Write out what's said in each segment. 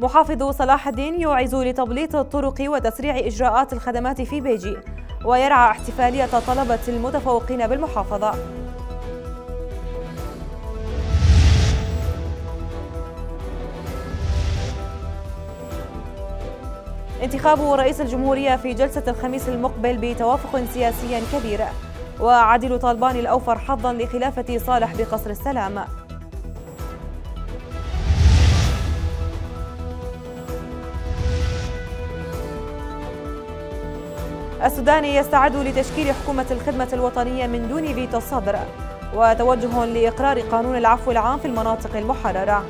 محافظ صلاح الدين يوعز لتبليط الطرق وتسريع إجراءات الخدمات في بيجي ويرعى احتفالية طلبة المتفوقين بالمحافظة انتخاب رئيس الجمهورية في جلسة الخميس المقبل بتوافق سياسي كبير وعدل طالبان الأوفر حظا لخلافة صالح بقصر السلام السوداني يستعد لتشكيل حكومة الخدمة الوطنية من دون فيتو الصدر وتوجه لإقرار قانون العفو العام في المناطق المحررة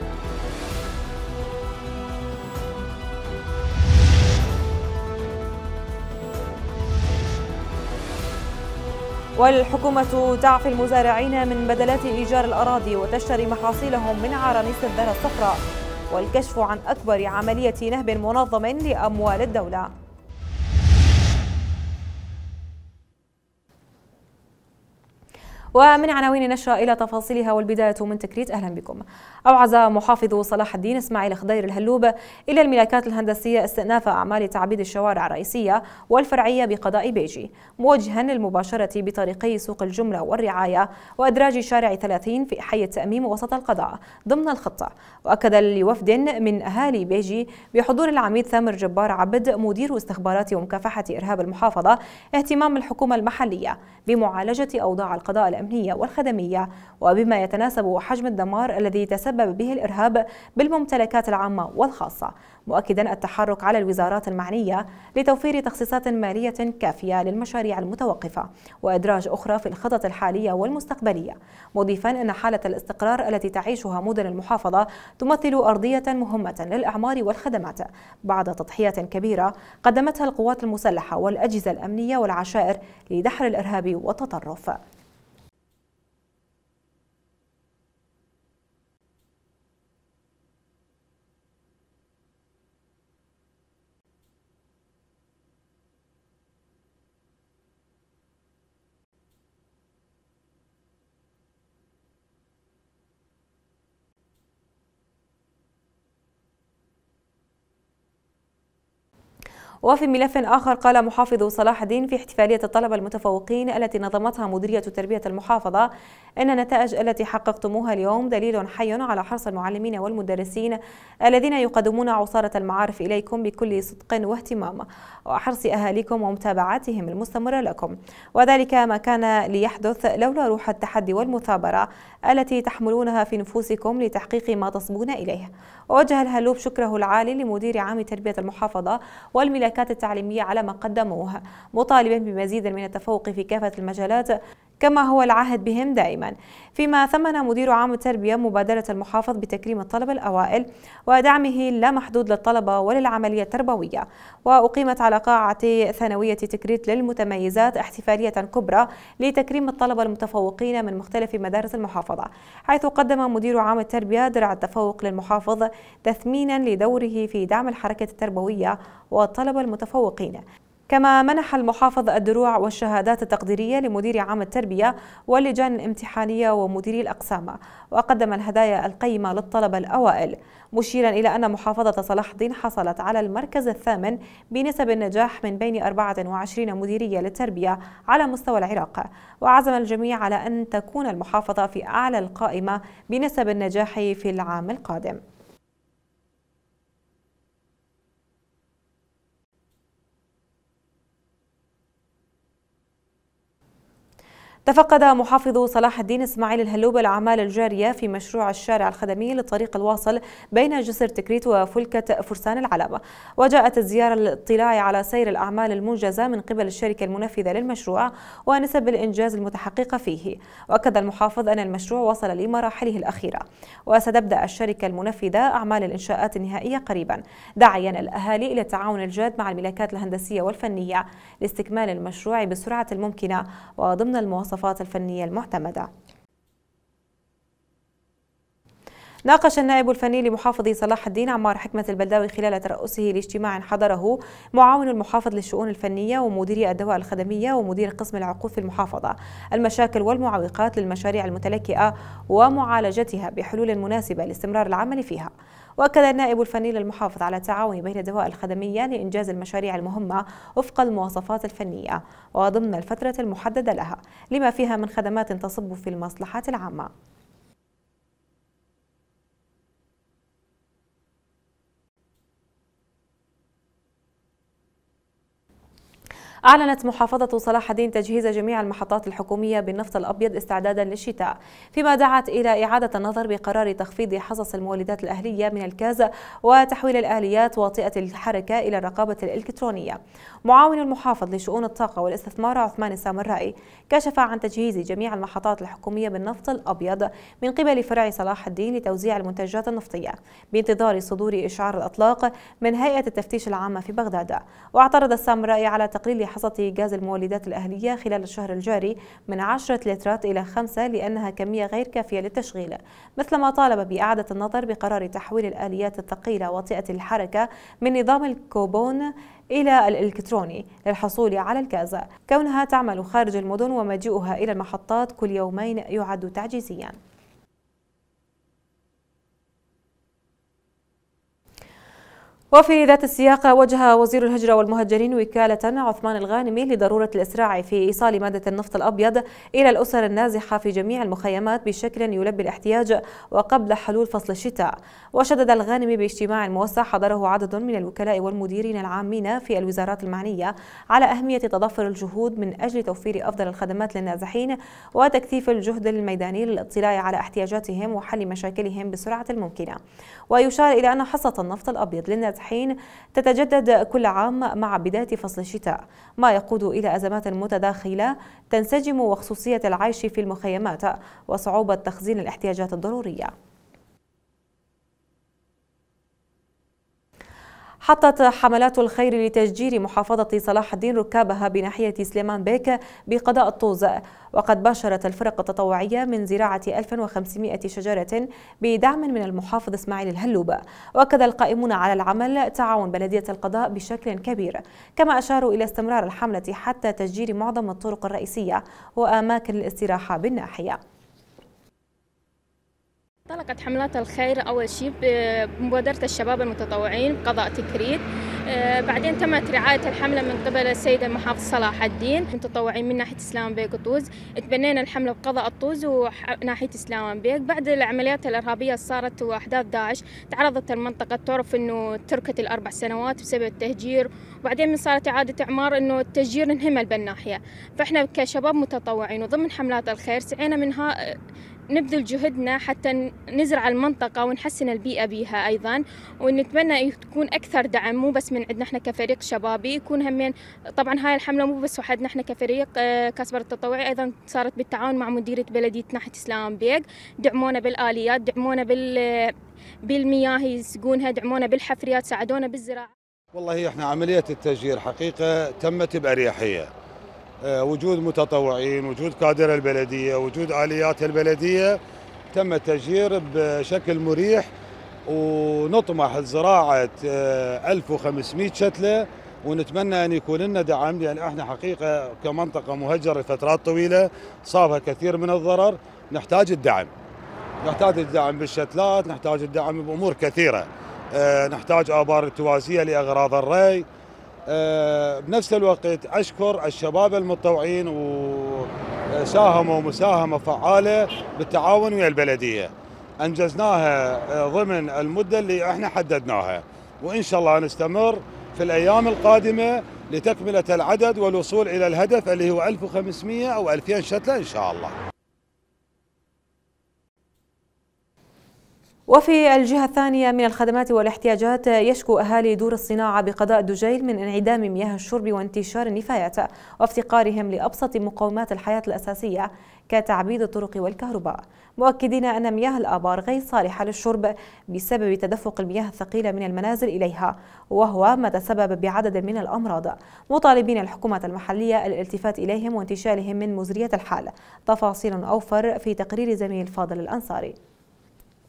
والحكومة تعفي المزارعين من بدلات إيجار الأراضي وتشتري محاصيلهم من عرانيس الذرة الصفراء والكشف عن أكبر عملية نهب منظم لأموال الدولة ومن عناوين النشرة إلى تفاصيلها والبداية من تكريت أهلا بكم أوعز محافظ صلاح الدين إسماعيل خضير الهلوب إلى الملاكات الهندسية استئناف أعمال تعبيد الشوارع الرئيسية والفرعية بقضاء بيجي موجها للمباشرة بطريقي سوق الجملة والرعاية وإدراج شارع 30 في حي التأميم وسط القضاء ضمن الخطة وأكد لوفد من أهالي بيجي بحضور العميد ثامر جبار عبد مدير استخبارات ومكافحة إرهاب المحافظة اهتمام الحكومة المحلية بمعالجة أوضاع القضاء الأمني الأمنية والخدمية وبما يتناسب حجم الدمار الذي تسبب به الإرهاب بالممتلكات العامة والخاصة مؤكدا التحرك على الوزارات المعنية لتوفير تخصيصات مالية كافية للمشاريع المتوقفة وإدراج أخرى في الخطط الحالية والمستقبلية مضيفا أن حالة الاستقرار التي تعيشها مدن المحافظة تمثل أرضية مهمة للأعمار والخدمات بعد تضحية كبيرة قدمتها القوات المسلحة والأجهزة الأمنية والعشائر لدحر الإرهاب والتطرف وفي ملف آخر قال محافظ صلاح الدين في احتفالية الطلبة المتفوقين التي نظمتها مديرية تربية المحافظة إن النتائج التي حققتموها اليوم دليل حي على حرص المعلمين والمدرسين الذين يقدمون عصارة المعارف إليكم بكل صدق واهتمام وحرص أهاليكم ومتابعتهم المستمرة لكم وذلك ما كان ليحدث لولا روح التحدي والمثابرة التي تحملونها في نفوسكم لتحقيق ما تصبون إليه ووجه الهلوب شكره العالي لمدير عام تربية المحافظة والملاك الشبكات التعليمية على ما قدموه مطالبا بمزيد من التفوق في كافة المجالات كما هو العهد بهم دائما فيما ثمن مدير عام التربية مبادرة المحافظ بتكريم الطلبة الأوائل ودعمه لا محدود للطلبة وللعملية التربوية وأقيمت على قاعة ثانوية تكريت للمتميزات احتفالية كبرى لتكريم الطلبة المتفوقين من مختلف مدارس المحافظة حيث قدم مدير عام التربية درع التفوق للمحافظ تثمينا لدوره في دعم الحركة التربوية والطلبة المتفوقين كما منح المحافظ الدروع والشهادات التقديرية لمدير عام التربية واللجان الامتحانية ومديري الأقسام وقدم الهدايا القيمة للطلبة الأوائل مشيرا إلى أن محافظة صلاح الدين حصلت على المركز الثامن بنسب النجاح من بين 24 مديرية للتربية على مستوى العراق وعزم الجميع على أن تكون المحافظة في أعلى القائمة بنسب النجاح في العام القادم تفقد محافظ صلاح الدين اسماعيل الهلوب الاعمال الجاريه في مشروع الشارع الخدمي للطريق الواصل بين جسر تكريت وفلكه فرسان العلامه، وجاءت الزياره للاطلاع على سير الاعمال المنجزه من قبل الشركه المنفذه للمشروع ونسب الانجاز المتحققه فيه واكد المحافظ ان المشروع وصل لمراحله الاخيره وستبدا الشركه المنفذه اعمال الانشاءات النهائيه قريبا داعيا الاهالي الى التعاون الجاد مع الملكات الهندسيه والفنيه لاستكمال المشروع بسرعه الممكنه وضمن المواصفات المواصفات الفنية المعتمدة ناقش النائب الفني لمحافظ صلاح الدين عمار حكمة البلداوي خلال ترأسه لاجتماع حضره معاون المحافظ للشؤون الفنية ومديري الدواء الخدمية ومدير قسم العقود في المحافظة المشاكل والمعوقات للمشاريع المتلكئة ومعالجتها بحلول مناسبة لاستمرار العمل فيها وأكد النائب الفني للمحافظ على التعاون بين الدوائر الخدمية لإنجاز المشاريع المهمة وفق المواصفات الفنية وضمن الفترة المحددة لها لما فيها من خدمات تصب في المصلحة العامة أعلنت محافظة صلاح الدين تجهيز جميع المحطات الحكومية بالنفط الأبيض استعدادا للشتاء فيما دعت إلى إعادة النظر بقرار تخفيض حصص المولدات الأهلية من الكاز وتحويل الآليات واطئة الحركة إلى الرقابة الإلكترونية معاون المحافظ لشؤون الطاقة والاستثمار عثمان السامرائي كشف عن تجهيز جميع المحطات الحكومية بالنفط الأبيض من قبل فرع صلاح الدين لتوزيع المنتجات النفطية بانتظار صدور إشعار الأطلاق من هيئة التفتيش العامة في بغداد واعترض السامرائي على تقليل حصة غاز المولدات الأهلية خلال الشهر الجاري من 10 لترات إلى 5 لأنها كمية غير كافية للتشغيل مثلما طالب بإعادة النظر بقرار تحويل الآليات الثقيلة وطئة الحركة من نظام الكوبون إلى الإلكتروني للحصول على الكاز كونها تعمل خارج المدن ومجيئها إلى المحطات كل يومين يعد تعجيزياً وفي ذات السياق وجه وزير الهجرة والمهجرين وكالة عثمان الغانمي لضرورة الإسراع في إيصال مادة النفط الأبيض إلى الأسر النازحة في جميع المخيمات بشكل يلبي الاحتياج وقبل حلول فصل الشتاء وشدد الغانمي باجتماع موسع حضره عدد من الوكلاء والمديرين العامين في الوزارات المعنية على أهمية تضافر الجهود من أجل توفير أفضل الخدمات للنازحين وتكثيف الجهد الميداني للاطلاع على احتياجاتهم وحل مشاكلهم بسرعة الممكنة ويشار إلى أن حصة النفط الأبيض للنازحين تتجدد كل عام مع بداية فصل الشتاء ما يقود إلى أزمات متداخلة تنسجم وخصوصية العيش في المخيمات وصعوبة تخزين الاحتياجات الضرورية حطت حملات الخير لتشجير محافظة صلاح الدين ركابها بناحية سليمان بيك بقضاء الطوز وقد باشرت الفرق التطوعية من زراعة 1500 شجرة بدعم من المحافظ إسماعيل الهلوبة وأكد القائمون على العمل تعاون بلدية القضاء بشكل كبير كما أشاروا إلى استمرار الحملة حتى تشجير معظم الطرق الرئيسية وأماكن الاستراحة بالناحية انطلقت حملات الخير أول شيء بمبادرة الشباب المتطوعين بقضاء تكريت آه، بعدين تمت رعاية الحملة من قبل السيدة المحافظ صلاح الدين متطوعين من ناحية إسلام بيك وطوز تبنينا الحملة بقضاء الطوز وناحية إسلام بيك بعد العمليات الإرهابية اللي صارت وأحداث داعش تعرضت المنطقة تعرف أنه تركت الأربع سنوات بسبب التهجير وبعدين من صارت إعادة إعمار أنه التهجير انهمل بالناحية فإحنا كشباب متطوعين وضمن حملات الخير سعينا منها آه، نبذل جهدنا حتى نزرع المنطقة ونحسن البيئة بها أيضا ونتمنى تكون أكثر دعم مو بس من عندنا احنا كفريق شبابي يكون همين طبعا هاي الحملة مو بس وحدنا احنا كفريق آه، كسبر التطوعي أيضا صارت بالتعاون مع مديرية بلدية ناحية إسلام بيق دعمونا بالآليات دعمونا بال بالمياه يسقونها دعمونا بالحفريات ساعدونا بالزراعة والله احنا عملية التشجير حقيقة تمت بأريحية آه، وجود متطوعين وجود كادر البلدية وجود آليات البلدية تم التجير بشكل مريح ونطمح لزراعة 1500 آه، شتلة ونتمنى أن يكون لنا دعم لأن احنا حقيقة كمنطقة مهجرة لفترات طويلة صابها كثير من الضرر نحتاج الدعم نحتاج الدعم بالشتلات نحتاج الدعم بأمور كثيرة آه، نحتاج آبار التوازية لأغراض الري آه، بنفس الوقت أشكر الشباب المتطوعين وساهموا مساهمة فعالة بالتعاون ويا البلدية أنجزناها آه، ضمن المدة اللي احنا حددناها وإن شاء الله نستمر في الأيام القادمة لتكملة العدد والوصول إلى الهدف اللي هو 1500 أو 2000 شتلة إن شاء الله وفي الجهة الثانية من الخدمات والاحتياجات يشكو أهالي دور الصناعة بقضاء دجيل من انعدام مياه الشرب وانتشار النفايات وافتقارهم لأبسط مقومات الحياة الأساسية كتعبيد الطرق والكهرباء مؤكدين أن مياه الآبار غير صالحة للشرب بسبب تدفق المياه الثقيلة من المنازل إليها وهو ما تسبب بعدد من الأمراض مطالبين الحكومة المحلية الالتفات إليهم وانتشالهم من مزرية الحال تفاصيل أوفر في تقرير زميل فاضل الأنصاري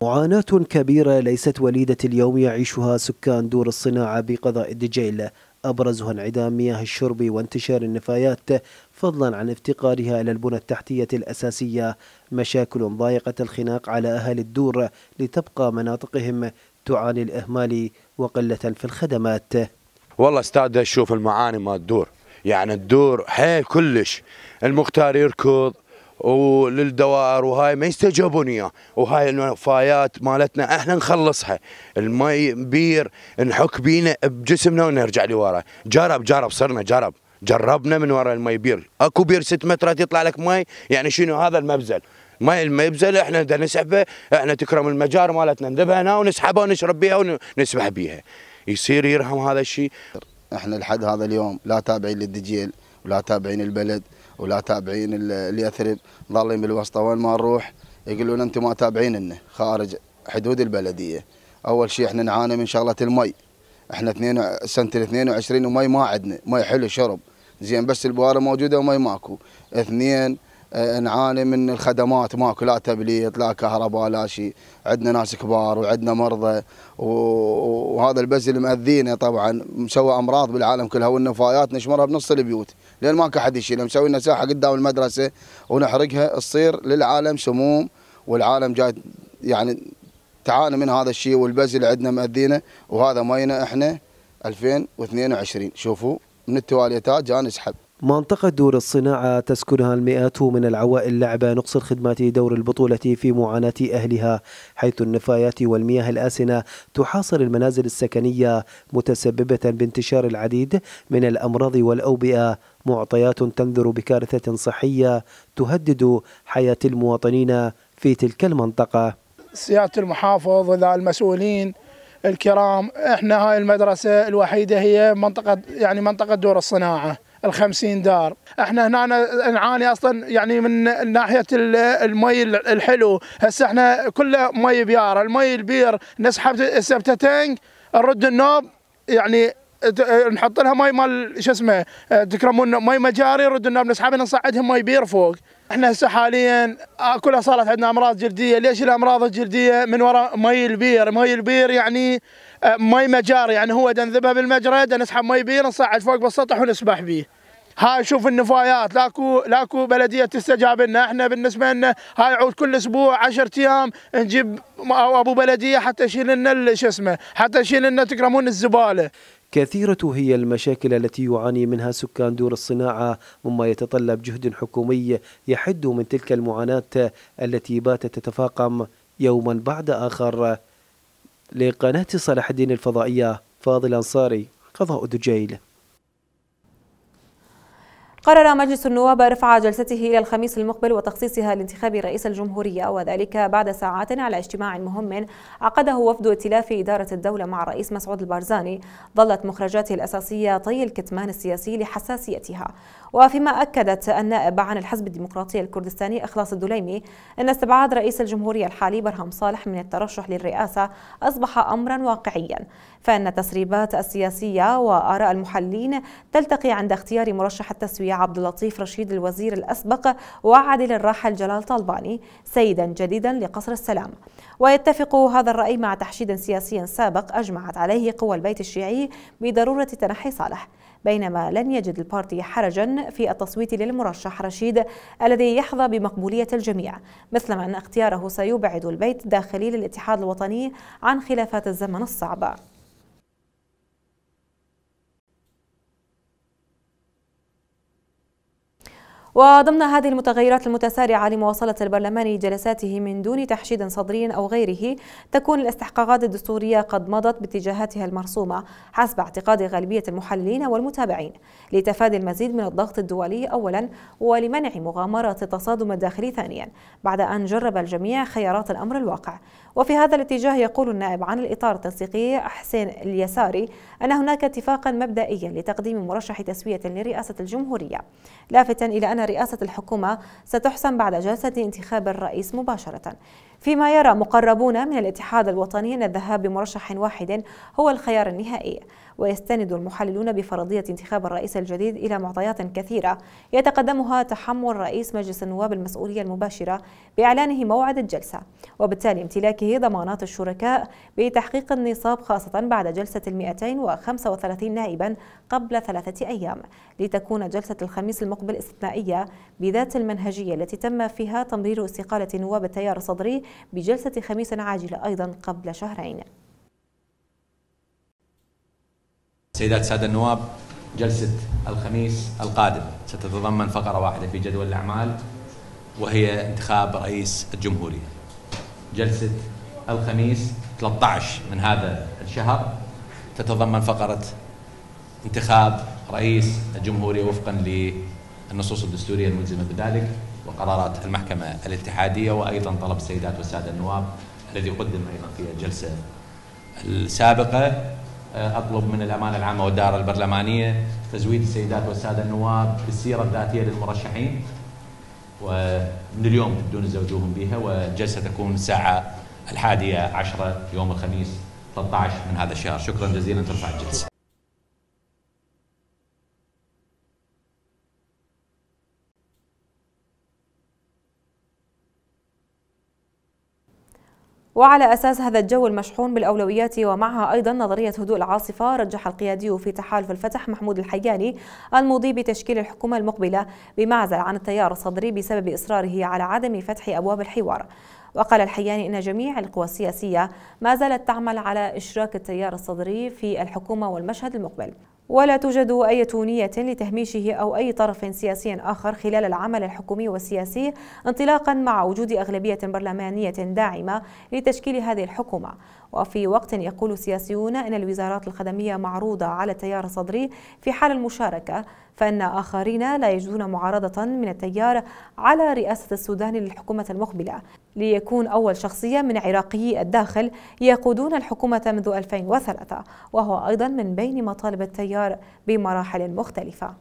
معاناة كبيرة ليست وليدة اليوم يعيشها سكان دور الصناعة بقضاء الدجيل أبرزها انعدام مياه الشرب وانتشار النفايات فضلا عن افتقارها إلى البنى التحتية الأساسية مشاكل ضايقة الخناق على أهل الدور لتبقى مناطقهم تعاني الإهمال وقلة في الخدمات والله استاذ أشوف المعاني ما الدور يعني الدور حيل كلش المختار يركض وللدوائر وهاي ما يستجابون اياه وهاي النفايات مالتنا احنا نخلصها المي بير نحك بينا بجسمنا ونرجع لورا جرب جرب صرنا جرب جربنا من ورا المي بير اكو بير 6 مترات يطلع لك مي يعني شنو هذا المبزل ماي المبزل احنا بدنا نسحبه احنا تكرم المجار مالتنا ندبها هنا ونسحبها ونشرب بيها ونسبح بيها يصير يرهم هذا الشيء احنا لحد هذا اليوم لا تابعين للدجيل ولا تابعين البلد ولا تابعين اليثرب ظالم بالوسطى وين ما نروح يقولون انتم ما تابعيننا خارج حدود البلديه اول شيء احنا نعاني من شغله المي احنا اثنين سنه 22 ومي ما عندنا مي حلو شرب زين بس البواره موجوده ومي ماكو اثنين آه، نعاني من الخدمات ماكو لا تبليط لا كهرباء لا شيء عندنا ناس كبار وعندنا مرضى وهذا البزل مأذينا طبعا مسوى امراض بالعالم كلها والنفايات نشمرها بنص البيوت لان ماكو احد يشيلها مسوي لنا ساحه قدام المدرسه ونحرقها تصير للعالم سموم والعالم جاي يعني تعاني من هذا الشيء والبزل عندنا مأذينا وهذا ماينا احنا 2022 شوفوا من التواليتات جاء نسحب منطقة دور الصناعة تسكنها المئات من العوائل لعب نقص الخدمات دور البطولة في معاناة أهلها حيث النفايات والمياه الآسنة تحاصر المنازل السكنية متسببة بانتشار العديد من الأمراض والأوبئة معطيات تنذر بكارثة صحية تهدد حياة المواطنين في تلك المنطقة سيادة المحافظ المسؤولين الكرام احنا هاي المدرسة الوحيدة هي منطقة يعني منطقة دور الصناعة الخمسين دار احنا هنا نعاني اصلا يعني من ناحيه المي الحلو هسه احنا كله مي بيار المي البير نسحب السبته نرد النوب يعني نحط لها مي مال شو اسمه تكرمون مي مجاري نرد النوب نسحبها نصعدهم مي بير فوق احنا هسه حاليا كلها صارت عندنا امراض جلديه ليش الامراض الجلديه من وراء مي البير مي البير يعني آه، مي مجاري يعني هو دنذبها بالمجرد نسحب مي بيه نصعد فوق بالسطح ونسبح بيه هاي شوف النفايات لاكو لاكو بلديه تستجاب لنا احنا بالنسبه لنا هاي عود كل اسبوع 10 ايام نجيب ابو بلديه حتى يشيل لنا شو اسمه حتى يشيل لنا تكرمون الزباله كثيرة هي المشاكل التي يعاني منها سكان دور الصناعة مما يتطلب جهد حكومي يحد من تلك المعاناة التي باتت تتفاقم يوما بعد آخر لقناة صلاح الدين الفضائية فاضل أنصاري قضاء دجيل قرر مجلس النواب رفع جلسته إلى الخميس المقبل وتخصيصها لانتخاب رئيس الجمهورية وذلك بعد ساعات على اجتماع مهم عقده وفد ائتلاف إدارة الدولة مع الرئيس مسعود البرزاني ظلت مخرجاته الأساسية طي الكتمان السياسي لحساسيتها وفيما أكدت النائب عن الحزب الديمقراطي الكردستاني إخلاص الدليمي أن استبعاد رئيس الجمهورية الحالي برهم صالح من الترشح للرئاسة أصبح أمرا واقعيا فإن التسريبات السياسية وآراء المحللين تلتقي عند اختيار مرشح التسوية عبد اللطيف رشيد الوزير الأسبق وعدل الراحل جلال طالباني سيدا جديدا لقصر السلام ويتفق هذا الرأي مع تحشيد سياسي سابق أجمعت عليه قوى البيت الشيعي بضرورة تنحي صالح بينما لن يجد البارتي حرجا في التصويت للمرشح رشيد الذي يحظى بمقبولية الجميع مثلما أن اختياره سيبعد البيت الداخلي للاتحاد الوطني عن خلافات الزمن الصعبة وضمن هذه المتغيرات المتسارعة لمواصلة البرلمان جلساته من دون تحشيد صدري أو غيره تكون الاستحقاقات الدستورية قد مضت باتجاهاتها المرسومة حسب اعتقاد غالبية المحللين والمتابعين لتفادي المزيد من الضغط الدولي أولا ولمنع مغامرة التصادم الداخلي ثانيا بعد أن جرب الجميع خيارات الأمر الواقع وفي هذا الاتجاه يقول النائب عن الإطار التنسيقي حسين اليساري أن هناك اتفاقا مبدئيا لتقديم مرشح تسوية لرئاسة الجمهورية لافتا إلى أن رئاسة الحكومة ستحسم بعد جلسة انتخاب الرئيس مباشرة فيما يرى مقربون من الاتحاد الوطني أن الذهاب بمرشح واحد هو الخيار النهائي ويستند المحللون بفرضية انتخاب الرئيس الجديد إلى معطيات كثيرة يتقدمها تحمل رئيس مجلس النواب المسؤولية المباشرة بإعلانه موعد الجلسة وبالتالي امتلاكه ضمانات الشركاء بتحقيق النصاب خاصة بعد جلسة المئتين وخمسة وثلاثين نائبا قبل ثلاثة أيام لتكون جلسة الخميس المقبل استثنائية بذات المنهجية التي تم فيها تمرير استقالة نواب التيار الصدري بجلسة خميس عاجلة أيضا قبل شهرين سيدات السادة النواب جلسة الخميس القادم ستتضمن فقرة واحدة في جدول الأعمال وهي انتخاب رئيس الجمهورية جلسة الخميس 13 من هذا الشهر تتضمن فقرة انتخاب رئيس الجمهورية وفقا للنصوص الدستورية الملزمة بذلك وقرارات المحكمة الاتحادية وأيضا طلب السيدات والسادة النواب الذي قدم أيضا في الجلسة السابقة آه، اطلب من الامانه العامه والدائره البرلمانيه تزويد السيدات والساده النواب بالسيره الذاتيه للمرشحين ومن اليوم تبدون تزوجوهم بها والجلسه تكون الساعه الحادية عشرة يوم الخميس 13 من هذا الشهر شكرا جزيلا ترفع الجلسة وعلى أساس هذا الجو المشحون بالأولويات ومعها أيضا نظرية هدوء العاصفة رجح القيادي في تحالف الفتح محمود الحياني المضي بتشكيل الحكومة المقبلة بمعزل عن التيار الصدري بسبب إصراره على عدم فتح أبواب الحوار وقال الحياني إن جميع القوى السياسية ما زالت تعمل على إشراك التيار الصدري في الحكومة والمشهد المقبل ولا توجد أي نية لتهميشه أو أي طرف سياسي آخر خلال العمل الحكومي والسياسي انطلاقا مع وجود أغلبية برلمانية داعمة لتشكيل هذه الحكومة وفي وقت يقول السياسيون أن الوزارات الخدمية معروضة على التيار الصدري في حال المشاركة فإن آخرين لا يجدون معارضة من التيار على رئاسة السودان للحكومة المقبلة ليكون أول شخصية من عراقيي الداخل يقودون الحكومة منذ 2003 وهو أيضا من بين مطالب التيار بمراحل مختلفة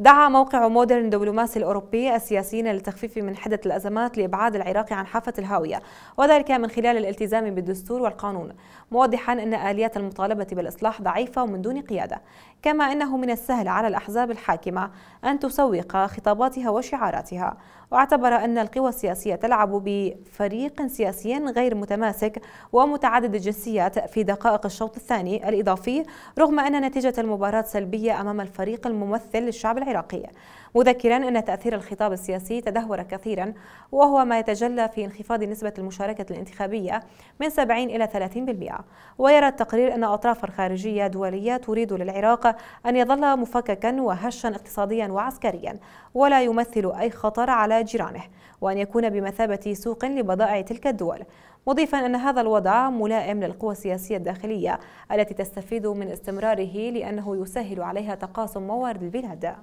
دعا موقع مودرن دبلوماسي الأوروبي السياسيين للتخفيف من حدة الأزمات لإبعاد العراق عن حافة الهاوية وذلك من خلال الالتزام بالدستور والقانون موضحا أن آليات المطالبة بالإصلاح ضعيفة ومن دون قيادة كما أنه من السهل على الأحزاب الحاكمة أن تسوق خطاباتها وشعاراتها واعتبر أن القوى السياسية تلعب بفريق سياسي غير متماسك ومتعدد الجنسيات في دقائق الشوط الثاني الإضافي رغم أن نتيجة المباراة سلبية أمام الفريق الممثل للشعب العراقي مذكرا أن تأثير الخطاب السياسي تدهور كثيرا وهو ما يتجلى في انخفاض نسبة المشاركة الانتخابية من 70 إلى 30% ويرى التقرير أن أطرافا خارجية دولية تريد للعراق أن يظل مفككا وهشا اقتصاديا وعسكريا ولا يمثل أي خطر على جيرانه وأن يكون بمثابة سوق لبضائع تلك الدول مضيفا أن هذا الوضع ملائم للقوى السياسية الداخلية التي تستفيد من استمراره لأنه يسهل عليها تقاسم موارد البلاد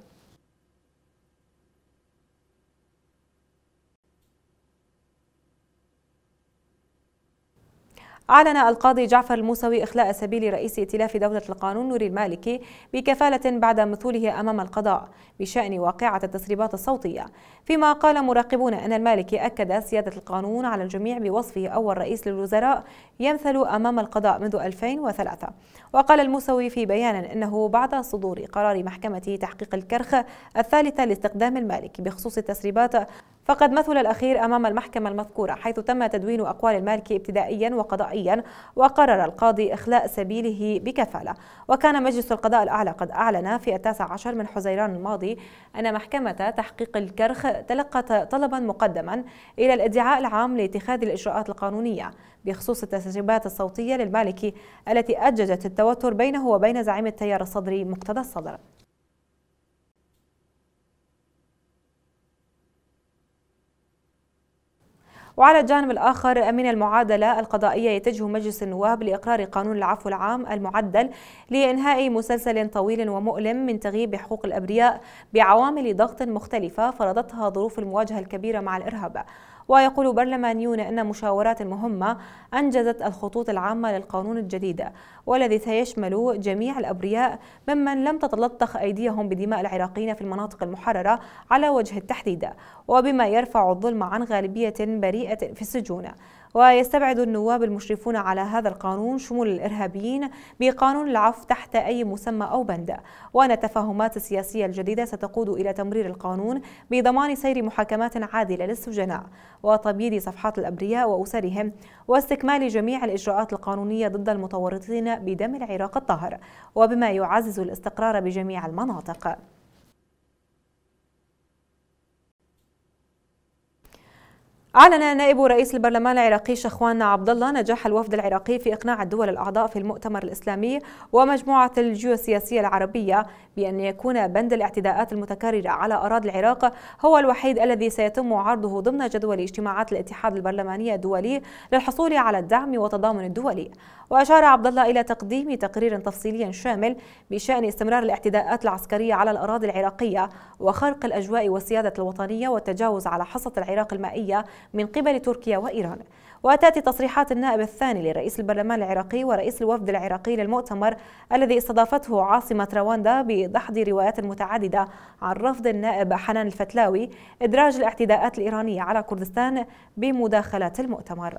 أعلن القاضي جعفر الموسوي إخلاء سبيل رئيس ائتلاف دولة القانون نور المالكي بكفالة بعد مثوله أمام القضاء بشأن واقعة التسريبات الصوتية فيما قال مراقبون أن المالكي أكد سيادة القانون على الجميع بوصفه أول رئيس للوزراء يمثل أمام القضاء منذ 2003 وقال الموسوي في بيان أنه بعد صدور قرار محكمة تحقيق الكرخ الثالثة لاستقدام المالك بخصوص التسريبات فقد مثل الأخير أمام المحكمة المذكورة حيث تم تدوين أقوال المالك ابتدائيا وقضائيا وقرر القاضي إخلاء سبيله بكفالة وكان مجلس القضاء الأعلى قد أعلن في التاسع عشر من حزيران الماضي أن محكمة تحقيق الكرخ تلقت طلبا مقدما إلى الادعاء العام لاتخاذ الإجراءات القانونية بخصوص التسريبات الصوتية للمالك التي أججت التوتر بينه وبين زعيم التيار الصدري مقتدى الصدر وعلى الجانب الآخر من المعادلة القضائية يتجه مجلس النواب لإقرار قانون العفو العام المعدل لإنهاء مسلسل طويل ومؤلم من تغييب حقوق الأبرياء بعوامل ضغط مختلفة فرضتها ظروف المواجهة الكبيرة مع الإرهاب ويقول برلمانيون أن مشاورات مهمة أنجزت الخطوط العامة للقانون الجديد والذي سيشمل جميع الأبرياء ممن لم تتلطخ أيديهم بدماء العراقيين في المناطق المحررة على وجه التحديد وبما يرفع الظلم عن غالبية بريئة في السجون ويستبعد النواب المشرفون على هذا القانون شمول الإرهابيين بقانون العفو تحت أي مسمى أو بند وأن التفاهمات السياسية الجديدة ستقود إلى تمرير القانون بضمان سير محاكمات عادلة للسجناء وتبييض صفحات الأبرياء وأسرهم واستكمال جميع الإجراءات القانونية ضد المتورطين بدم العراق الطاهر وبما يعزز الاستقرار بجميع المناطق أعلن نائب رئيس البرلمان العراقي شخوان عبد الله نجاح الوفد العراقي في إقناع الدول الأعضاء في المؤتمر الإسلامي ومجموعة الجيوسياسية العربية بأن يكون بند الاعتداءات المتكررة على أراضي العراق هو الوحيد الذي سيتم عرضه ضمن جدول اجتماعات الاتحاد البرلماني الدولي للحصول على الدعم والتضامن الدولي وأشار عبد الله إلى تقديم تقرير تفصيلي شامل بشأن استمرار الاعتداءات العسكرية على الأراضي العراقية وخرق الأجواء والسيادة الوطنية والتجاوز على حصة العراق المائية من قبل تركيا وإيران وتأتي تصريحات النائب الثاني لرئيس البرلمان العراقي ورئيس الوفد العراقي للمؤتمر الذي استضافته عاصمة رواندا بدحض روايات متعددة عن رفض النائب حنان الفتلاوي إدراج الاعتداءات الإيرانية على كردستان بمداخلات المؤتمر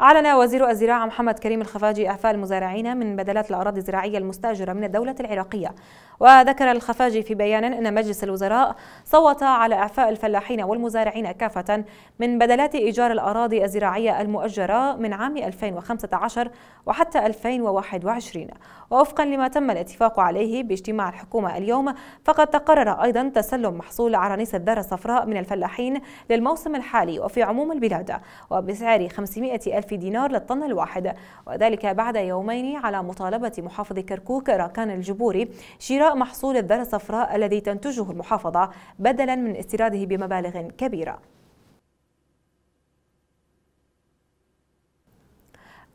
أعلن وزير الزراعة محمد كريم الخفاجي إعفاء المزارعين من بدلات الأراضي الزراعية المستأجرة من الدولة العراقية وذكر الخفاجي في بيان أن مجلس الوزراء صوت على إعفاء الفلاحين والمزارعين كافة من بدلات إيجار الأراضي الزراعية المؤجرة من عام 2015 وحتى 2021 ووفقا لما تم الاتفاق عليه باجتماع الحكومة اليوم فقد تقرر أيضا تسلم محصول عرانيس الذرة الصفراء من الفلاحين للموسم الحالي وفي عموم البلاد وبسعر 500 ألف ألف دينار للطن الواحد وذلك بعد يومين على مطالبة محافظ كركوك راكان الجبوري شراء محصول الذرة الصفراء الذي تنتجه المحافظة بدلا من استيراده بمبالغ كبيرة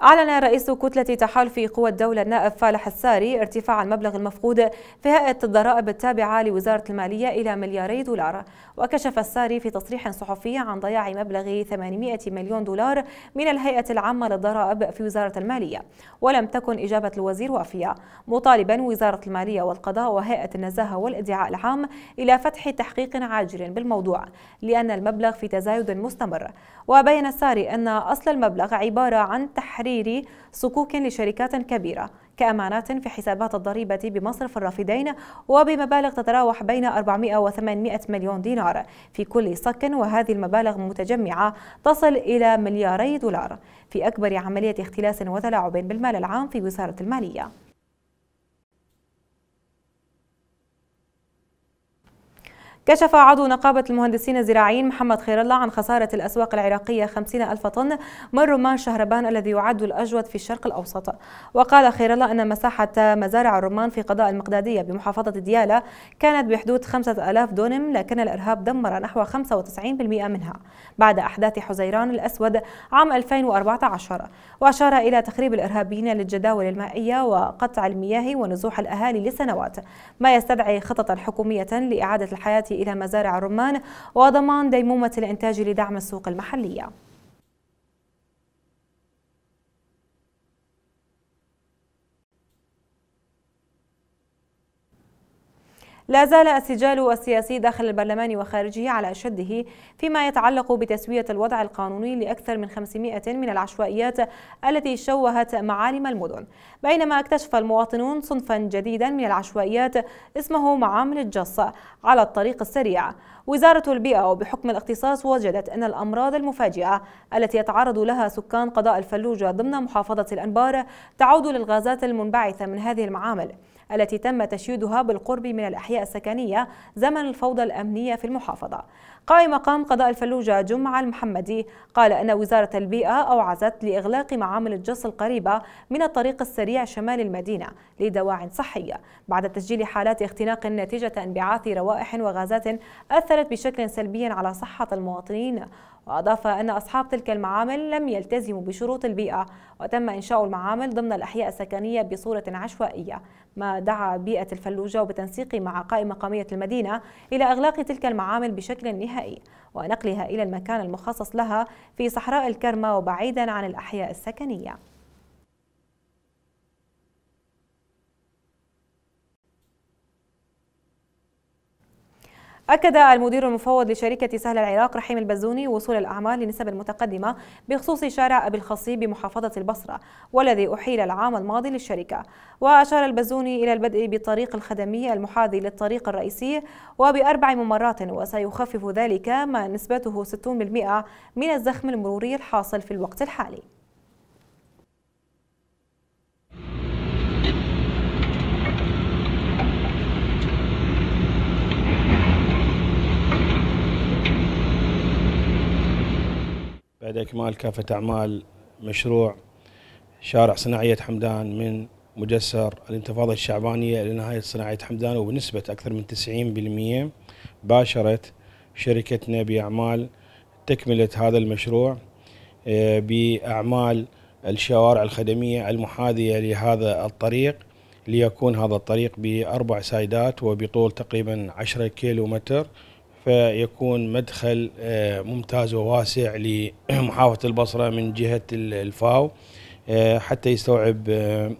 أعلن رئيس كتلة تحالف قوى الدولة النائب فالح الساري ارتفاع المبلغ المفقود في هيئة الضرائب التابعة لوزارة المالية إلى ملياري دولار وكشف الساري في تصريح صحفي عن ضياع مبلغ 800 مليون دولار من الهيئة العامة للضرائب في وزارة المالية ولم تكن إجابة الوزير وافية مطالبا وزارة المالية والقضاء وهيئة النزاهة والادعاء العام إلى فتح تحقيق عاجل بالموضوع لأن المبلغ في تزايد مستمر وبين الساري أن أصل المبلغ عبارة عن تحريم تحرير صكوك لشركات كبيرة كأمانات في حسابات الضريبة بمصرف الرافدين وبمبالغ تتراوح بين 400 و 800 مليون دينار في كل صك وهذه المبالغ متجمعة تصل إلى ملياري دولار في أكبر عملية اختلاس وتلاعب بالمال العام في وزارة المالية كشف عضو نقابة المهندسين الزراعيين محمد خير الله عن خسارة الأسواق العراقية 50 ألف طن من رمان شهربان الذي يعد الأجود في الشرق الأوسط وقال خير الله أن مساحة مزارع الرمان في قضاء المقدادية بمحافظة ديالى كانت بحدود 5000 دونم لكن الإرهاب دمر نحو 95% منها بعد أحداث حزيران الأسود عام 2014 وأشار إلى تخريب الإرهابيين للجداول المائية وقطع المياه ونزوح الأهالي لسنوات ما يستدعي خططا حكومية لإعادة الحياة إلى مزارع الرمان وضمان ديمومة الإنتاج لدعم السوق المحلية لا زال السجال السياسي داخل البرلمان وخارجه على أشده فيما يتعلق بتسوية الوضع القانوني لأكثر من 500 من العشوائيات التي شوهت معالم المدن بينما اكتشف المواطنون صنفا جديدا من العشوائيات اسمه معامل الجص على الطريق السريع وزارة البيئة وبحكم الاختصاص وجدت أن الأمراض المفاجئة التي يتعرض لها سكان قضاء الفلوجة ضمن محافظة الأنبار تعود للغازات المنبعثة من هذه المعامل التي تم تشييدها بالقرب من الأحياء السكنية زمن الفوضى الأمنية في المحافظة قائم مقام قضاء الفلوجة جمعة المحمدي قال أن وزارة البيئة أوعزت لإغلاق معامل الجص القريبة من الطريق السريع شمال المدينة لدواع صحية بعد تسجيل حالات اختناق نتيجة انبعاث روائح وغازات أثرت بشكل سلبي على صحة المواطنين وأضاف أن أصحاب تلك المعامل لم يلتزموا بشروط البيئة وتم إنشاء المعامل ضمن الأحياء السكنية بصورة عشوائية ما دعا بيئة الفلوجة وبتنسيق مع قائمة قومية المدينة إلى إغلاق تلك المعامل بشكل نهائي ونقلها إلى المكان المخصص لها في صحراء الكرمة وبعيدا عن الأحياء السكنية أكد المدير المفوض لشركة سهل العراق رحيم البزوني وصول الأعمال لنسب متقدمة بخصوص شارع أبي الخصي بمحافظة البصرة والذي أحيل العام الماضي للشركة وأشار البزوني إلى البدء بالطريق الخدمي المحاذي للطريق الرئيسي وبأربع ممرات وسيخفف ذلك ما نسبته 60% من الزخم المروري الحاصل في الوقت الحالي بعد إكمال كافة أعمال مشروع شارع صناعية حمدان من مجسر الانتفاضة الشعبانية إلى نهاية صناعيه حمدان وبنسبة أكثر من 90% باشرت شركتنا بأعمال تكملة هذا المشروع آه، بأعمال الشوارع الخدمية المحاذية لهذا الطريق ليكون هذا الطريق بأربع سايدات وبطول تقريبا 10 كيلو متر فيكون مدخل آه، ممتاز وواسع لمحافظة البصرة من جهة الفاو آه، حتى يستوعب آه،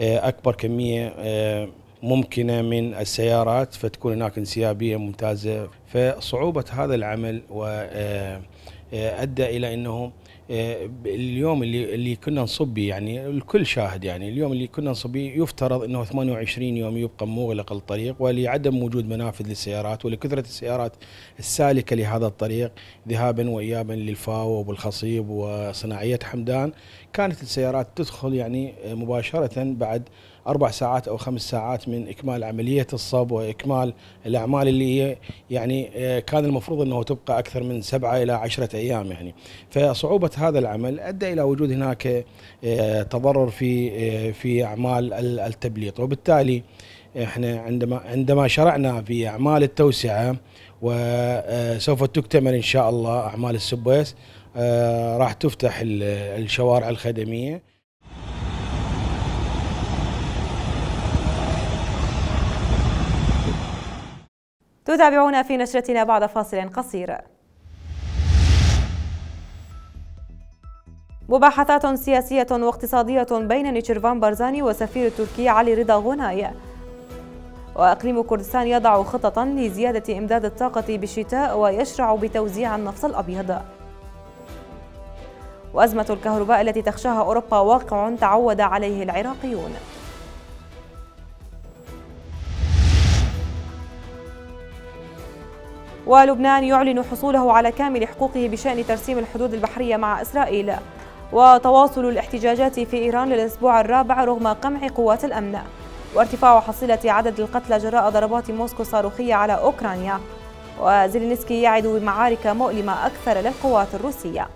أكبر كمية ممكنة من السيارات فتكون هناك انسيابية ممتازة فصعوبة هذا العمل وأدى إلى أنه آه، اليوم اللي اللي كنا نصب يعني الكل شاهد يعني اليوم اللي كنا نصب يفترض انه 28 يوم يبقى مغلق الطريق ولعدم وجود منافذ للسيارات ولكثره السيارات السالكه لهذا الطريق ذهابا وايابا للفاو وبالخصيب وصناعيه حمدان كانت السيارات تدخل يعني مباشره بعد اربع ساعات او خمس ساعات من اكمال عمليه الصب واكمال الاعمال اللي هي يعني آه، كان المفروض انه تبقى اكثر من سبعه الى عشره ايام يعني فصعوبه هذا العمل ادى الى وجود هناك آه، تضرر في آه، في اعمال التبليط وبالتالي احنا عندما عندما شرعنا في اعمال التوسعه وسوف تكتمل ان شاء الله اعمال السبيس راح تفتح الشوارع الخدميه تتابعونا في نشرتنا بعد فاصل قصير مباحثات سياسية واقتصادية بين نيتشرفان بارزاني وسفير التركي علي رضا غناي وأقليم كردستان يضع خططا لزيادة إمداد الطاقة بالشتاء ويشرع بتوزيع النفط الأبيض وأزمة الكهرباء التي تخشاها أوروبا واقع تعود عليه العراقيون ولبنان يعلن حصوله على كامل حقوقه بشأن ترسيم الحدود البحرية مع إسرائيل وتواصل الاحتجاجات في إيران للأسبوع الرابع رغم قمع قوات الأمن وارتفاع حصيلة عدد القتلى جراء ضربات موسكو الصاروخية على أوكرانيا وزيلينسكي يعد بمعارك مؤلمة أكثر للقوات الروسية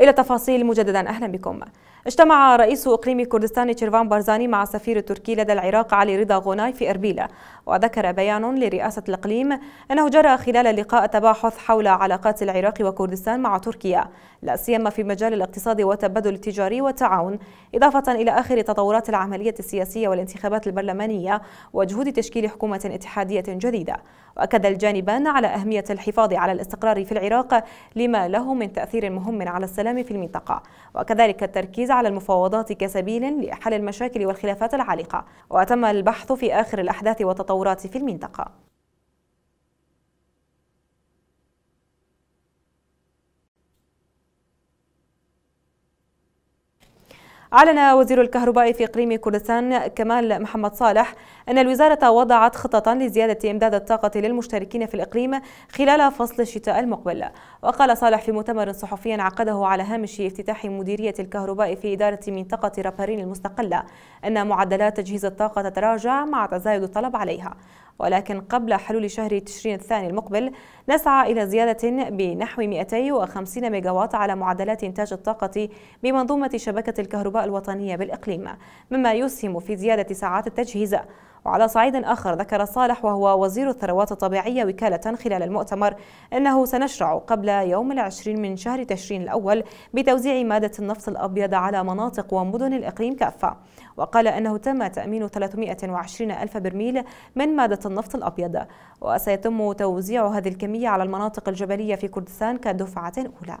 إلى تفاصيل مجددا أهلا بكم اجتمع رئيس اقليم كردستان تشيرفان بارزاني مع سفير التركي لدى العراق علي رضا غوناي في اربيله وذكر بيان لرئاسة الإقليم أنه جرى خلال لقاء تباحث حول علاقات العراق وكردستان مع تركيا لا سيما في مجال الاقتصاد والتبادل التجاري والتعاون إضافة إلى آخر تطورات العملية السياسية والانتخابات البرلمانية وجهود تشكيل حكومة اتحادية جديدة وأكد الجانبان على أهمية الحفاظ على الاستقرار في العراق لما له من تأثير مهم على السلام في المنطقة وكذلك التركيز على المفاوضات كسبيل لحل المشاكل والخلافات العالقة وتم البحث في آخر الأحداث وتطورات التطورات في المنطقة أعلن وزير الكهرباء في إقليم كردستان كمال محمد صالح أن الوزارة وضعت خططا لزيادة إمداد الطاقة للمشتركين في الإقليم خلال فصل الشتاء المقبل وقال صالح في مؤتمر صحفي عقده على هامش افتتاح مديرية الكهرباء في إدارة منطقة رابارين المستقلة أن معدلات تجهيز الطاقة تتراجع مع تزايد الطلب عليها ولكن قبل حلول شهر تشرين الثاني المقبل نسعى إلى زيادة بنحو 250 ميجاوات على معدلات إنتاج الطاقة بمنظومة شبكة الكهرباء الوطنية بالإقليم مما يسهم في زيادة ساعات التجهيز وعلى صعيد آخر ذكر صالح وهو وزير الثروات الطبيعية وكالة خلال المؤتمر أنه سنشرع قبل يوم العشرين من شهر تشرين الأول بتوزيع مادة النفط الأبيض على مناطق ومدن الإقليم كافة وقال أنه تم تأمين 320 ألف برميل من مادة النفط الأبيض وسيتم توزيع هذه الكمية على المناطق الجبلية في كردستان كدفعة أولى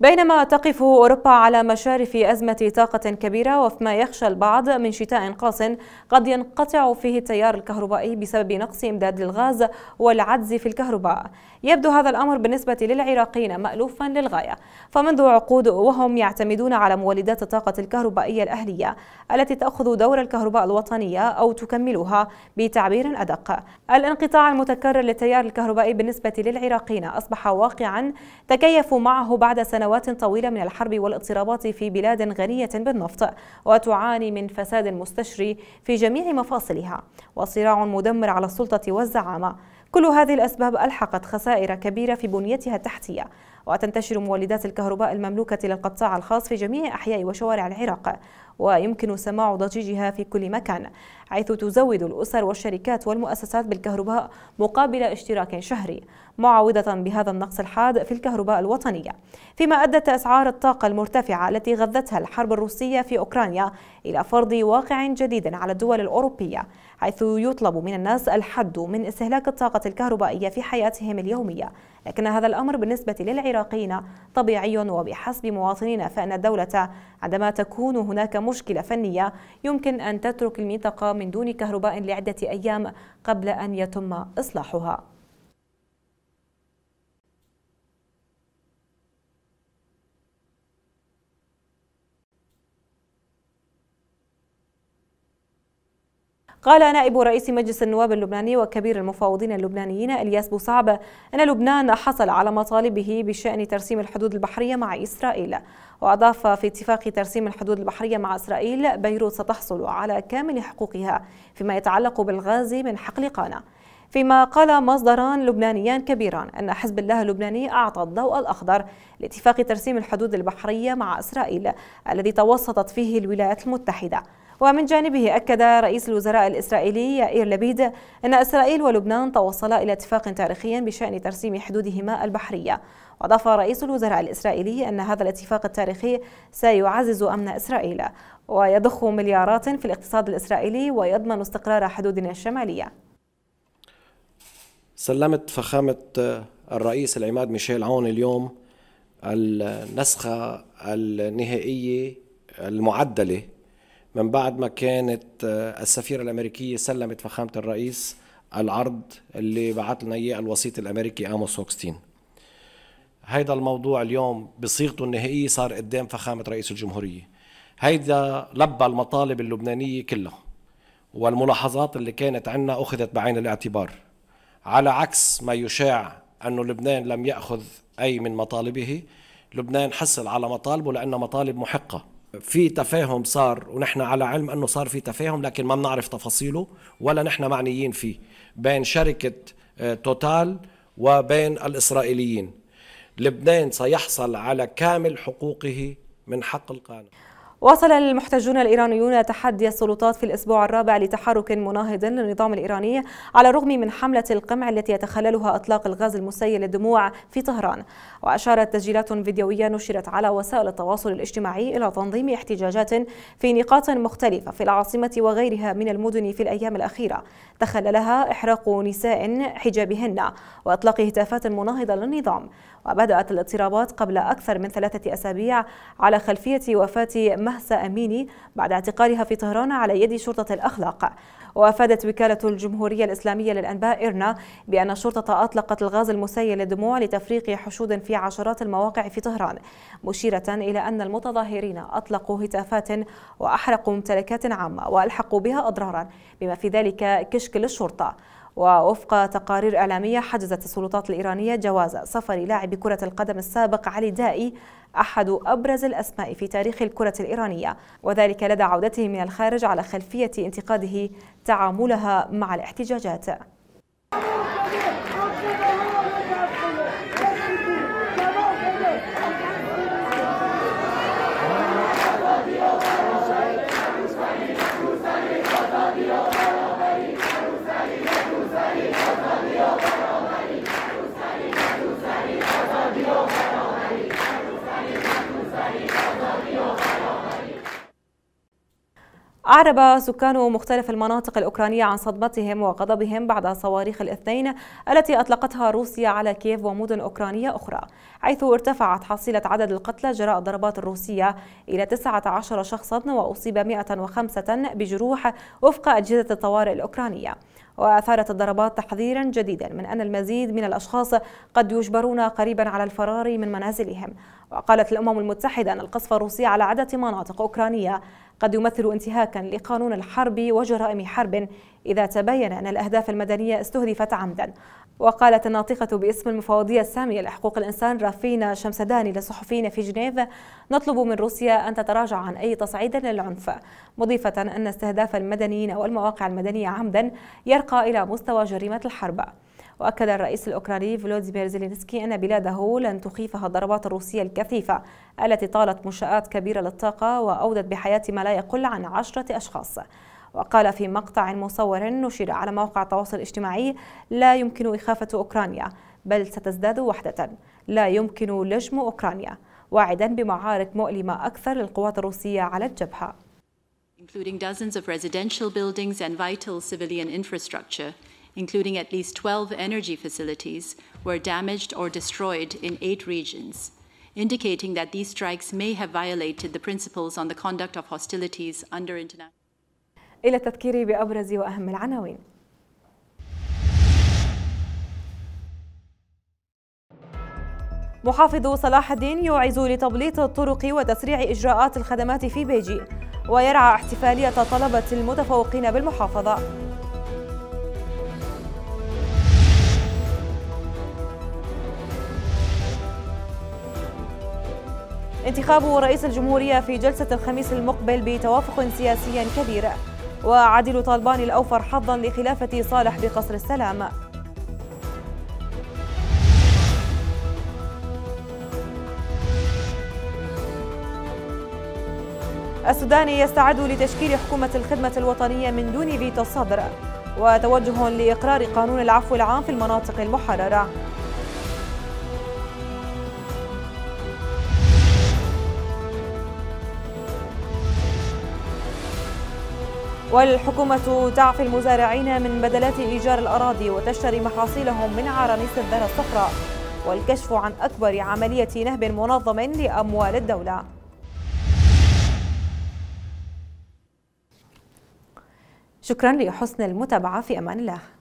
بينما تقف أوروبا على مشارف أزمة طاقة كبيرة وفيما يخشى البعض من شتاء قاس قد ينقطع فيه التيار الكهربائي بسبب نقص إمداد الغاز والعجز في الكهرباء يبدو هذا الأمر بالنسبة للعراقيين مألوفا للغاية فمنذ عقود وهم يعتمدون على مولدات الطاقة الكهربائية الأهلية التي تأخذ دور الكهرباء الوطنية أو تكملها بتعبير أدق الانقطاع المتكرر للتيار الكهربائي بالنسبة للعراقيين أصبح واقعا تكيفوا معه بعد سنوات طويلة من الحرب والاضطرابات في بلاد غنية بالنفط وتعاني من فساد مستشري في جميع مفاصلها وصراع مدمر على السلطة والزعامة كل هذه الأسباب ألحقت خسائر كبيرة في بنيتها التحتية وتنتشر مولدات الكهرباء المملوكة للقطاع الخاص في جميع أحياء وشوارع العراق ويمكن سماع ضجيجها في كل مكان حيث تزود الأسر والشركات والمؤسسات بالكهرباء مقابل اشتراك شهري معوضة بهذا النقص الحاد في الكهرباء الوطنية فيما أدت أسعار الطاقة المرتفعة التي غذتها الحرب الروسية في أوكرانيا إلى فرض واقع جديد على الدول الأوروبية حيث يطلب من الناس الحد من استهلاك الطاقة الكهربائية في حياتهم اليومية لكن هذا الأمر بالنسبة للعراقيين طبيعي وبحسب مواطنين فإن الدولة عندما تكون هناك مشكلة فنية يمكن أن تترك المنطقة من دون كهرباء لعدة أيام قبل أن يتم إصلاحها قال نائب رئيس مجلس النواب اللبناني وكبير المفاوضين اللبنانيين الياس بوصعب أن لبنان حصل على مطالبه بشأن ترسيم الحدود البحرية مع إسرائيل وأضاف في اتفاق ترسيم الحدود البحرية مع إسرائيل بيروت ستحصل على كامل حقوقها فيما يتعلق بالغاز من حقل قانا فيما قال مصدران لبنانيان كبيران أن حزب الله اللبناني أعطى الضوء الأخضر لاتفاق ترسيم الحدود البحرية مع إسرائيل الذي توسطت فيه الولايات المتحدة ومن جانبه أكد رئيس الوزراء الإسرائيلي يائير لبيد أن إسرائيل ولبنان توصلا إلى اتفاق تاريخي بشأن ترسيم حدودهما البحرية وأضاف رئيس الوزراء الإسرائيلي أن هذا الاتفاق التاريخي سيعزز أمن إسرائيل ويضخ مليارات في الاقتصاد الإسرائيلي ويضمن استقرار حدودنا الشمالية سلمت فخامة الرئيس العماد ميشيل عون اليوم النسخة النهائية المعدلة من بعد ما كانت آه، السفيرة الأمريكية سلمت فخامة الرئيس العرض اللي بعث لنا إياه الوسيط الأمريكي آموس هوكستين هيدا الموضوع اليوم بصيغته النهائية صار قدام فخامة رئيس الجمهورية هيدا لبى المطالب اللبنانية كلها والملاحظات اللي كانت عنا أخذت بعين الاعتبار على عكس ما يشاع أنه لبنان لم يأخذ أي من مطالبه لبنان حصل على مطالبه لأنها مطالب محقة في تفاهم صار ونحن على علم انه صار في تفاهم لكن ما بنعرف تفاصيله ولا نحن معنيين فيه بين شركه آه، توتال وبين الاسرائيليين لبنان سيحصل على كامل حقوقه من حق القانون واصل المحتجون الإيرانيون تحدي السلطات في الأسبوع الرابع لتحرك مناهض للنظام الإيراني على الرغم من حملة القمع التي يتخللها إطلاق الغاز المسيل للدموع في طهران وأشارت تسجيلات فيديوية نشرت على وسائل التواصل الاجتماعي إلى تنظيم احتجاجات في نقاط مختلفة في العاصمة وغيرها من المدن في الأيام الأخيرة تخللها إحراق نساء حجابهن وإطلاق هتافات مناهضة للنظام وبدأت الاضطرابات قبل أكثر من ثلاثة أسابيع على خلفية وفاة مهسا أميني بعد اعتقالها في طهران على يد شرطة الأخلاق وافادت وكاله الجمهوريه الاسلاميه للانباء ارنا بان الشرطه اطلقت الغاز المسيل للدموع لتفريق حشود في عشرات المواقع في طهران مشيره الى ان المتظاهرين اطلقوا هتافات واحرقوا ممتلكات عامه والحقوا بها اضرارا بما في ذلك كشك للشرطه ووفق تقارير إعلامية حجزت السلطات الإيرانية جواز سفر لاعب كرة القدم السابق علي دائي أحد أبرز الأسماء في تاريخ الكرة الإيرانية وذلك لدى عودته من الخارج على خلفية انتقاده تعاملها مع الاحتجاجات أعرب سكان مختلف المناطق الأوكرانية عن صدمتهم وغضبهم بعد صواريخ الاثنين التي أطلقتها روسيا على كييف ومدن أوكرانية أخرى حيث ارتفعت حصيلة عدد القتلى جراء الضربات الروسية إلى 19 شخصا وأصيب 105 بجروح وفق أجهزة الطوارئ الأوكرانية وأثارت الضربات تحذيرا جديدا من أن المزيد من الأشخاص قد يجبرون قريبا على الفرار من منازلهم وقالت الأمم المتحدة أن القصف الروسي على عدة مناطق أوكرانية قد يمثل انتهاكا لقانون الحرب وجرائم حرب إذا تبين أن الأهداف المدنية استهدفت عمدا وقالت الناطقة باسم المفوضية السامية لحقوق الإنسان رافينا شمسداني لصحفيين في جنيف نطلب من روسيا أن تتراجع عن أي تصعيد للعنف مضيفة أن استهداف المدنيين والمواقع المدنية عمدا يرقى إلى مستوى جريمة الحرب وأكد الرئيس الأوكراني فلوديمير زيلينسكي أن بلاده لن تخيفها الضربات الروسية الكثيفة التي طالت منشآت كبيرة للطاقة وأودت بحياة ما لا يقل عن عشرة أشخاص وقال في مقطع مصور نشر على موقع التواصل الاجتماعي لا يمكن إخافة أوكرانيا بل ستزداد وحدة لا يمكن لجم أوكرانيا واعدا بمعارك مؤلمة أكثر للقوات الروسية على الجبهة including dozens of residential buildings and vital civilian infrastructure including at least 12 energy facilities, were damaged or destroyed in eight regions, indicating that these strikes may have violated the principles on the conduct of hostilities under international. إلى التذكير بأبرز وأهم العناوين. محافظ صلاح الدين يوعز لتبليط الطرق وتسريع إجراءات الخدمات في بيجي ويرعى احتفالية طلبة المتفوقين بالمحافظة انتخاب رئيس الجمهورية في جلسة الخميس المقبل بتوافق سياسي كبير وعدل طالبان الأوفر حظا لخلافة صالح بقصر السلام السوداني يستعد لتشكيل حكومة الخدمة الوطنية من دون فيتو الصدر وتوجه لإقرار قانون العفو العام في المناطق المحررة والحكومة تعفي المزارعين من بدلات إيجار الأراضي وتشتري محاصيلهم من عرانيس الذرة الصفراء والكشف عن أكبر عملية نهب منظم لأموال الدولة شكرا لحسن المتابعة في أمان الله